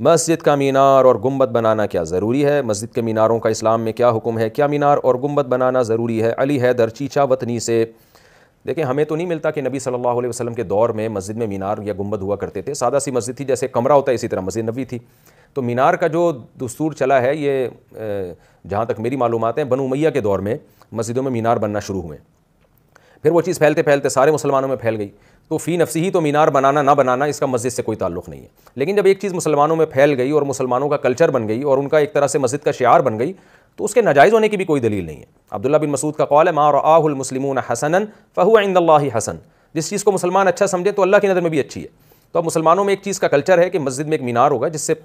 मस्जिद का मीनार और गुम्बद बनाना क्या ज़रूरी है मस्जिद के मीनारों का इस्लाम में क्या हुक्म है क्या मीनार और गुम्बद बनाना ज़रूरी है अली है दर चीचा वतनी से देखें हमें तो नहीं मिलता कि नबी सल्लल्लाहु अलैहि वसल्लम के दौर में मस्जिद में मीनार या गुम्बद हुआ करते थे सादा सी मस्जिद थी जैसे कमरा होता है इसी तरह मस्जिद नबी थी तो मीनार का जो दस्तूर चला है ये जहाँ तक मेरी मालूम है बनु मैया के दौर में मस्जिदों में मीनार बनना शुरू हुए फिर वो चीज़ फैलते फैलते सारे मुसलमानों में फैल गई तो फ़ी नफसी ही तो मीनार बनाना ना बनाना इसका मस्जिद से कोई ताल्लुक नहीं है लेकिन जब एक चीज़ मुसलमानों में फैल गई और मुसलमानों का कल्चर बन गई और उनका एक तरह से मस्जिद का शार बन गई तो उसके नाजायज़ होने की भी कोई दलील नहीं है अब्दुल्ला बिन मसूद का कौल है आहुल आहुलमसलिमून हसन फ़हु इन हसन जिस चीज़ को मुसलमान अच्छा समझे तो अल्लाह की नज़र में भी अच्छी है तो अब मुसलमानों में एक चीज़ का कल्चर है कि मस्जिद में एक मीनार होगा जिससे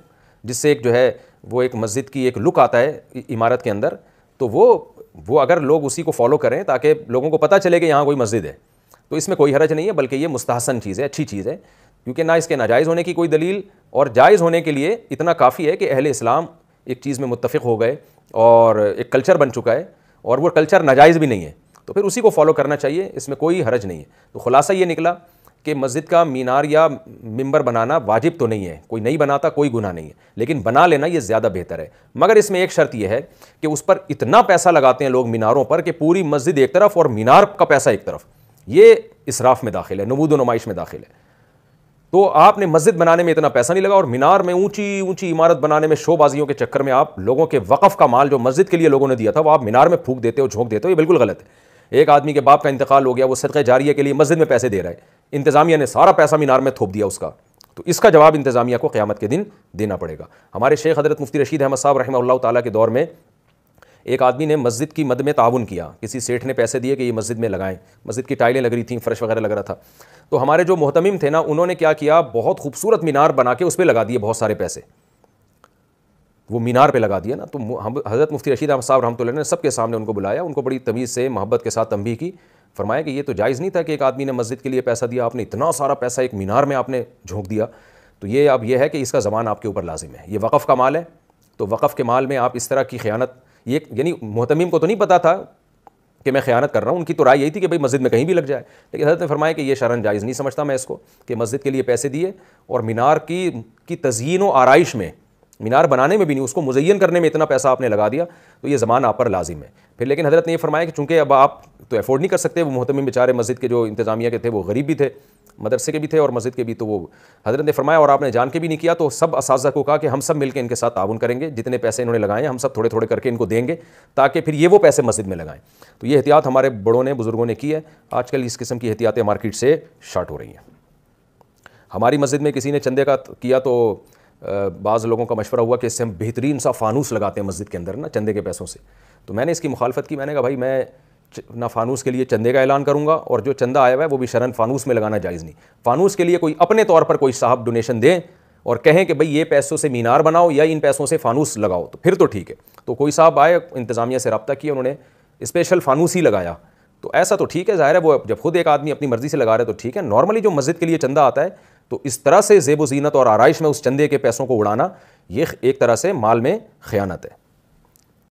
जिससे एक जो है वो एक मस्जिद की एक लुक आता है इमारत के अंदर तो वो वो अगर लोग उसी को फॉलो करें ताकि लोगों को पता चले कि यहाँ कोई मस्जिद है तो इसमें कोई हरज नहीं है बल्कि ये मुस्तहसन चीज़ है अच्छी चीज़ है क्योंकि ना इसके नाजायज़ होने की कोई दलील और जायज़ होने के लिए इतना काफ़ी है कि अहल इस्लाम एक चीज़ में मुतफ़ हो गए और एक कल्चर बन चुका है और वो कल्चर नाजायज़ भी नहीं है तो फिर उसी को फॉलो करना चाहिए इसमें कोई हरज नहीं है तो खुलासा ये निकला कि मस्जिद का मीनार या मंबर बनाना वाजिब तो नहीं है कोई नहीं बनाता कोई गुना नहीं है लेकिन बना लेना ये ज़्यादा बेहतर है मगर इसमें एक शर्त यह है कि उस पर इतना पैसा लगाते हैं लोग मीनारों पर कि पूरी मस्जिद एक तरफ और मीनार का पैसा एक तरफ ये इसराफ में दाखिल है नमूद नुमाइश में दाखिल है तो आपने मस्जिद बनाने में इतना पैसा नहीं लगा और मीनार में ऊंची ऊंची इमारत बनाने में शोबाजियों के चक्कर में आप लोगों के वक़ का माल जो मस्जिद के लिए लोगों ने दिया था वो आप मीनार में फूक देते हो झोंक देते हो ये बिल्कुल गलत है एक आदमी के बाप का इंतकाल हो गया वो सदक़ जारिया के लिए मस्जिद में पैसे दे रहा है इंतज़ामिया ने सारा पैसा मीनार में थोप दिया उसका तो इसका जवाब इंतज़ामिया को क़्यामत के दिन देना पड़ेगा हमारे शेख हजरत मुफ्ती रशीद अहमद साहब रहमा ताली के दौर में एक आदमी ने मस्जिद की मद में ताउन किया किसी सेठ ने पैसे दिए कि ये मस्जिद में लगाएं मस्जिद की टाइलें लग रही थी फ्रश वगैरह लग रहा था तो हमारे जो मोहतमिम थे ना उन्होंने क्या किया बहुत खूबसूरत मीनार बना के उस पर लगा दिए बहुत सारे पैसे वो मीनार पे लगा दिया ना तो हम हज़रत मुफ्ती रशीद अहमद साहब रहमत ने सबके सामने उनको बुलाया उनको बड़ी तमीज़ से मोहब्बत के साथ तंबी की फरमाया कि ये तो जायज़ नहीं था कि एक आदमी ने मस्जिद के लिए पैसा दिया आपने इतना सारा पैसा एक मीनार में आपने झोंक दिया तो ये अब यह है कि इसका ज़मान आपके ऊपर लाजिम है ये वक़ का माल है तो वक़फ़ के माल में आप इस तरह की ख़यानत ये यानी मोहतमीम को तो नहीं पता था कि मैं ख़यानत कर रहा हूँ उनकी तो राय यही थी कि भाई मस्जिद में कहीं भी लग जाए लेकिन हजरत ने फरमाया कि ये शरण जायज़ नहीं समझता मैं इसको कि मस्जिद के लिए पैसे दिए और मीनार की की तज़ीन व आरइश में मीनार बनाने में भी नहीं उसको मुजैन करने में इतना पैसा आपने लगा दिया तो ये ज़माना आप पर लाजिम है फिर लेकिन हजरत ने यह फरमाया कि चूँकि अब आप तो अफोर्ड नहीं कर सकते वो मोहतमिन बेचारे मस्जिद के जो इंतज़ामिया के थे वो गरीब भी थे मदरसे के भी थे और मस्जिद के भी तो वो हजरत ने फरमाया और आपने जान के भी नहीं किया तो सब इस को कहा कि हम सब मिलकर इनके साथ ताउन करेंगे जितने पैसे इन्होंने लगाए हम सब थोड़े थोड़े करके इनको देंगे ताकि फिर ये वो पैसे मस्जिद में लगाएं तो ये एहतियात हमारे बड़ों ने बुज़ुर्गों ने की है आजकल इस किस्म की एहतियातें मार्केट से शार्ट हो रही हैं हमारी मस्जिद में किसी ने चंदे का किया तो बाज़ लोगों का मशवरा हुआ कि इससे हम बेहतरीन सा फ़ानूस लगाते हैं मस्जिद के अंदर ना चंदे के पैसों से तो मैंने इसकी मुखालफत की मैंने कहा भाई मैं ना फ़ानूस के लिए चंदे का ऐलान करूंगा और जो चंदा आया हुआ है वो भी शरण फ़ानूस में लगाना जायज़ नहीं फ़ानूस के लिए कोई अपने तौर पर कोई साहब डोनेशन दें और कहें कि भाई ये पैसों से मीनार बनाओ या इन पैसों से फ़ानूस लगाओ तो फिर तो ठीक है तो कोई साहब आए इंतज़ामिया से रबता किया उन्होंने स्पेशल फ़ानूस ही लगाया तो ऐसा तो ठीक है ज़ाहिर है वो जब खुद एक आदमी अपनी मर्ज़ी से लगा रहे तो ठीक है नॉर्मली जो मस्जिद के लिए चंदा आता है तो इस तरह से जेब जीनत और आरइश में उस चंदे के पैसों को उड़ाना ये एक तरह से माल में ख़यानत है